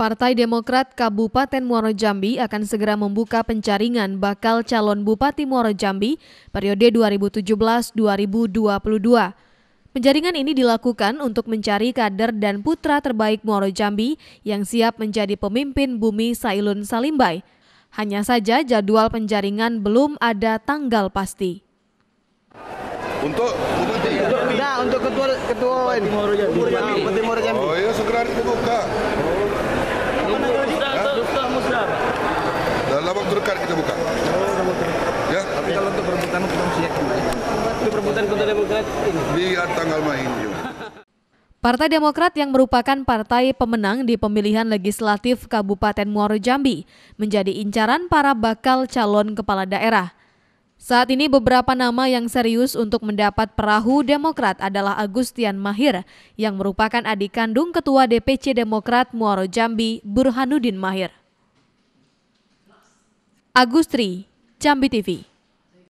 Partai Demokrat Kabupaten Muaro Jambi akan segera membuka pencaringan bakal calon Bupati Muaro Jambi periode 2017-2022. Penjaringan ini dilakukan untuk mencari kader dan putra terbaik Muaro Jambi yang siap menjadi pemimpin bumi Sailun Salimbai. Hanya saja jadwal penjaringan belum ada tanggal pasti. Untuk Nah, untuk ketua ketua Bupati Muaro Jambi. Oh iya segera dibuka. lapak terdekat kita buka. Ya. Tapi kalau untuk perebutan belum siap ya. Untuk perebutan Kota Demokrat ini. Biar tanggal main juga. Partai Demokrat yang merupakan partai pemenang di pemilihan legislatif Kabupaten Muaro Jambi menjadi incaran para bakal calon kepala daerah. Saat ini beberapa nama yang serius untuk mendapat perahu Demokrat adalah Agustian Mahir yang merupakan adik kandung Ketua DPC Demokrat Muaro Jambi Burhanuddin Mahir. Agustri, Jambi TV.